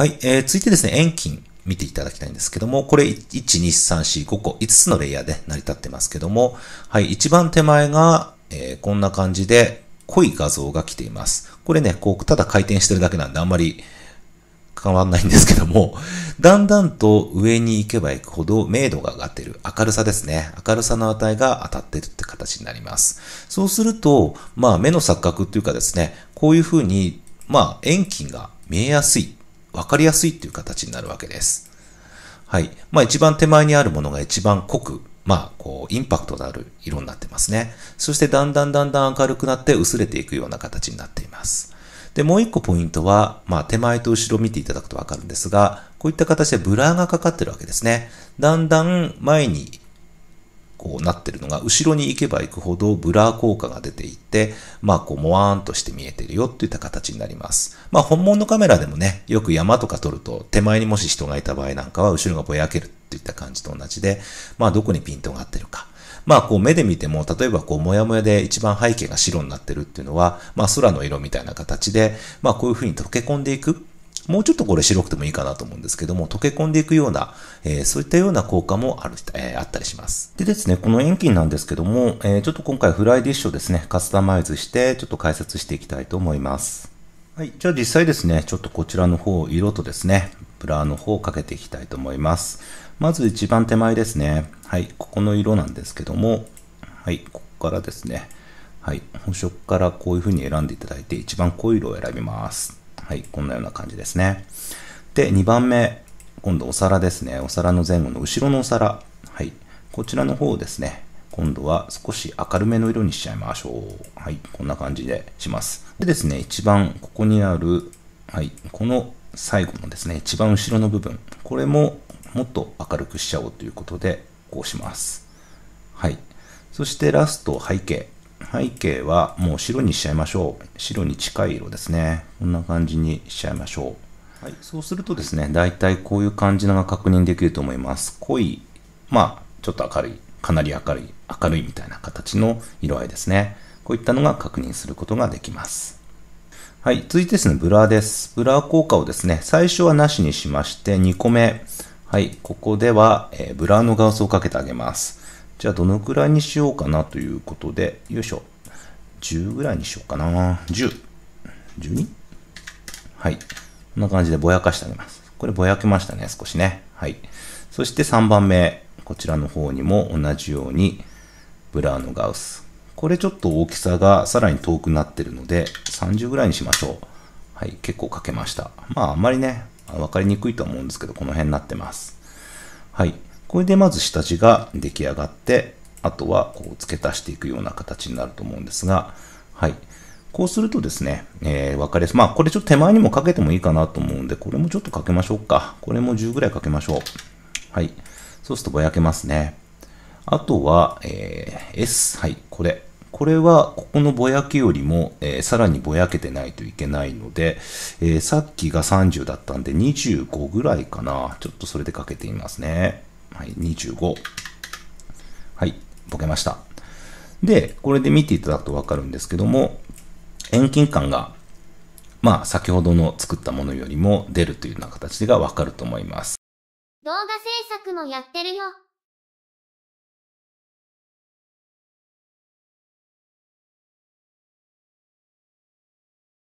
はい、えー、続いてですね、遠近。見ていただきたいんですけども、これ1、2、3、4、5個、5つのレイヤーで成り立ってますけども、はい、一番手前が、えー、こんな感じで濃い画像が来ています。これね、こう、ただ回転してるだけなんであんまり変わんないんですけども、だんだんと上に行けば行くほど明度が上がってる。明るさですね。明るさの値が当たってるって形になります。そうすると、まあ目の錯覚っていうかですね、こういう風に、まあ遠近が見えやすい分かりやすいっていう形になるわけです。はい。まあ一番手前にあるものが一番濃く、まあこうインパクトのある色になってますね。そしてだんだんだんだん明るくなって薄れていくような形になっています。で、もう一個ポイントは、まあ手前と後ろ見ていただくとわかるんですが、こういった形でブラーがかかってるわけですね。だんだん前にこうなってるのが、後ろに行けば行くほどブラー効果が出ていって、まあこう、もわーんとして見えてるよっていった形になります。まあ本物のカメラでもね、よく山とか撮ると、手前にもし人がいた場合なんかは、後ろがぼやけるっていった感じと同じで、まあどこにピントが合ってるか。まあこう目で見ても、例えばこうもやもやで一番背景が白になってるっていうのは、まあ空の色みたいな形で、まあこういう風に溶け込んでいくもうちょっとこれ白くてもいいかなと思うんですけども、溶け込んでいくような、えー、そういったような効果もある、えー、あったりします。でですね、この遠近なんですけども、えー、ちょっと今回フライディッシュをですね、カスタマイズして、ちょっと解説していきたいと思います。はい、じゃあ実際ですね、ちょっとこちらの方、色とですね、ブラーの方をかけていきたいと思います。まず一番手前ですね。はい、ここの色なんですけども、はい、ここからですね、はい、本色からこういう風に選んでいただいて、一番濃い色を選びます。はい、こんなような感じですね。で、2番目、今度お皿ですね。お皿の前後の後ろのお皿。はい、こちらの方ですね。今度は少し明るめの色にしちゃいましょう。はい、こんな感じでします。でですね、一番ここにある、はい、この最後のですね、一番後ろの部分。これももっと明るくしちゃおうということで、こうします。はい。そしてラスト背景。背景はもう白にしちゃいましょう。白に近い色ですね。こんな感じにしちゃいましょう。はい、そうするとですね、だいたいこういう感じのが確認できると思います。濃い、まあ、ちょっと明るい、かなり明るい、明るいみたいな形の色合いですね。こういったのが確認することができます。はい、続いてですね、ブラーです。ブラー効果をですね、最初はなしにしまして、2個目。はい、ここでは、えー、ブラーのガウスをかけてあげます。じゃあどのくらいにしようかなということで、よいしょ。10ぐらいにしようかな。10。12? はい。こんな感じでぼやかしてあげます。これぼやけましたね、少しね。はい。そして3番目、こちらの方にも同じように、ブラウのガウス。これちょっと大きさがさらに遠くなってるので、30ぐらいにしましょう。はい、結構かけました。まあ、あんまりね、分かりにくいと思うんですけど、この辺になってます。はい。これでまず下地が出来上がって、あとはこう付け足していくような形になると思うんですが、はい。こうするとですね、えー、分かりやすい。まあ、これちょっと手前にもかけてもいいかなと思うんで、これもちょっとかけましょうか。これも10ぐらいかけましょう。はい。そうするとぼやけますね。あとは、えー、S。はい、これ。これは、ここのぼやきよりも、えー、さらにぼやけてないといけないので、えー、さっきが30だったんで25ぐらいかな。ちょっとそれでかけてみますね。はい、25。はい、ボケました。で、これで見ていただくとわかるんですけども、遠近感が、まあ、先ほどの作ったものよりも出るというような形がわかると思います。動画制作もやってるよ。